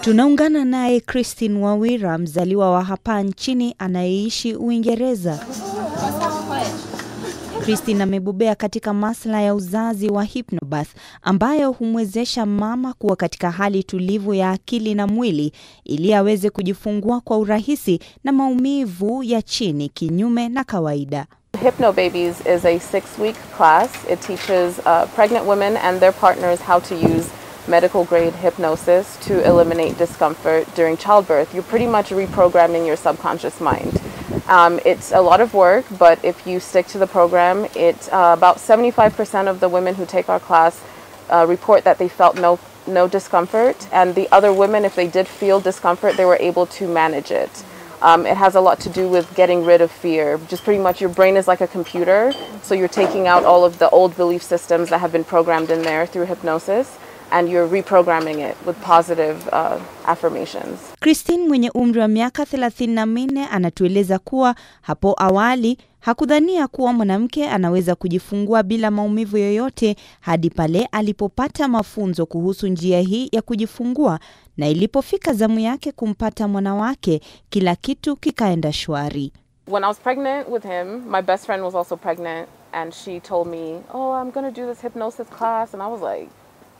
Tunaungana naye Christine Wawira, mzaliwa wa hapa nchini anayeishi Uingereza. Christine amebobea katika masuala ya uzazi wa hypnobirth ambayo humwezesha mama kuwa katika hali tulivu ya akili na mwili ili aweze kujifungua kwa urahisi na maumivu ya chini kinyume na kawaida. Hypno Babies is a six-week class. It teaches uh, pregnant women and their partners how to use medical grade hypnosis to eliminate discomfort during childbirth. You're pretty much reprogramming your subconscious mind. Um, it's a lot of work, but if you stick to the program, it uh, about 75% of the women who take our class uh, report that they felt no no discomfort, and the other women, if they did feel discomfort, they were able to manage it. Um, it has a lot to do with getting rid of fear. Just pretty much your brain is like a computer, so you're taking out all of the old belief systems that have been programmed in there through hypnosis. and you're reprogramming it with positive uh, affirmations. Christine mwenye umri wa miaka 34 anatueleza kuwa hapo awali hakudhania kuwa mwanamke anaweza kujifungua bila maumivu yoyote hadi pale alipopata mafunzo kuhusu njia hii ya kujifungua, na ilipofika zamu yake kumpata mwanawake kila kitu kikaenda shwari. When I was pregnant with him, my best friend was also pregnant and she told me, "Oh, I'm going to do this hypnosis class." And I was like,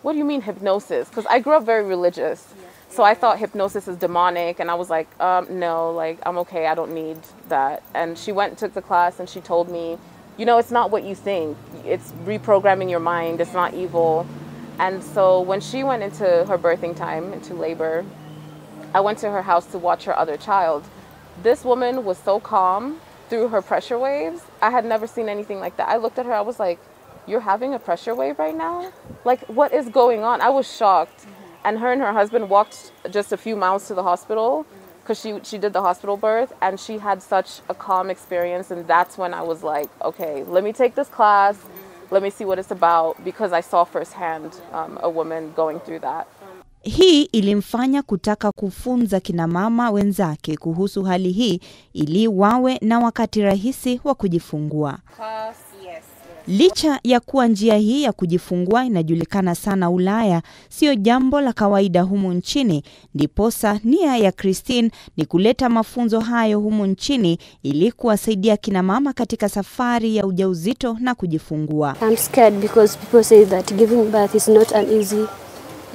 what do you mean hypnosis? Because I grew up very religious. So I thought hypnosis is demonic, and I was like, um, no, like I'm okay, I don't need that. And she went and took the class, and she told me, you know, it's not what you think. It's reprogramming your mind. It's not evil. And so when she went into her birthing time, into labor, I went to her house to watch her other child. This woman was so calm through her pressure waves. I had never seen anything like that. I looked at her, I was like, you're having a pressure wave right now? Like, what is going on? I was shocked. Mm-hmm. And her and her husband walked just a few miles to the hospital because mm-hmm. she, she did the hospital birth and she had such a calm experience. And that's when I was like, okay, let me take this class. Mm-hmm. Let me see what it's about because I saw firsthand um, a woman going through that. Hii ilimfanya kutaka kufunza kinamama wenzake kuhusu hali hii ili wawe na wakati rahisi wa kujifungua. Class. Licha ya kuwa njia hii ya kujifungua inajulikana sana Ulaya, siyo jambo la kawaida humu nchini. Ndiposa nia ya Christine ni kuleta mafunzo hayo humu nchini ili kuwasaidia kina mama katika safari ya ujauzito na kujifungua. I'm scared because people say that giving birth is not an easy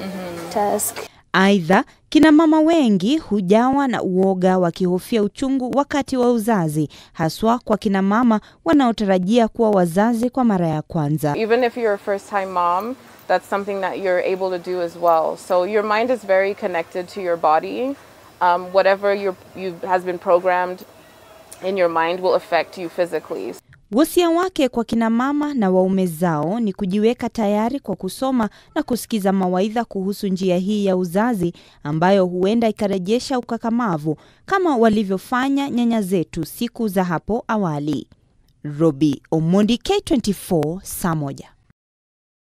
mhm. task. Aidha, kina mama wengi hujawa na uoga wakihofia uchungu wakati wa uzazi, haswa kwa kina mama wanaotarajia kuwa wazazi kwa mara ya kwanza. Even if you're a first time mom, that's something that you're able to do as well. So your mind is very connected to your body. Um, whatever you has been programmed in your mind will affect you physically. Wosia wake kwa kinamama na waume zao ni kujiweka tayari kwa kusoma na kusikiza mawaidha kuhusu njia hii ya uzazi ambayo huenda ikarejesha ukakamavu kama walivyofanya nyanya zetu siku za hapo awali. Robi Omondi K24, saa moja.